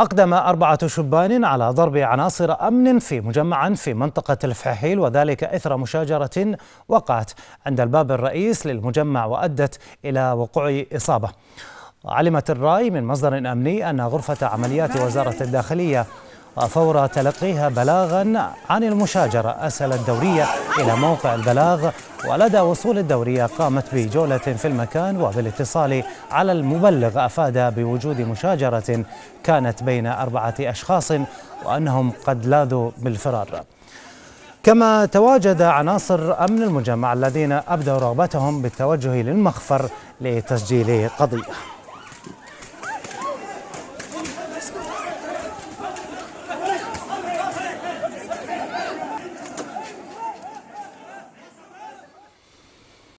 أقدم أربعة شبان على ضرب عناصر أمن في مجمع في منطقة الفحيل وذلك إثر مشاجرة وقعت عند الباب الرئيس للمجمع وأدت إلى وقوع إصابة علمت الراي من مصدر أمني أن غرفة عمليات وزارة الداخلية وفور تلقيها بلاغا عن المشاجرة أسل الدورية إلى موقع البلاغ ولدى وصول الدورية قامت بجولة في المكان وبالاتصال على المبلغ أفاد بوجود مشاجرة كانت بين أربعة أشخاص وأنهم قد لاذوا بالفرار كما تواجد عناصر أمن المجمع الذين أبدوا رغبتهم بالتوجه للمخفر لتسجيل قضية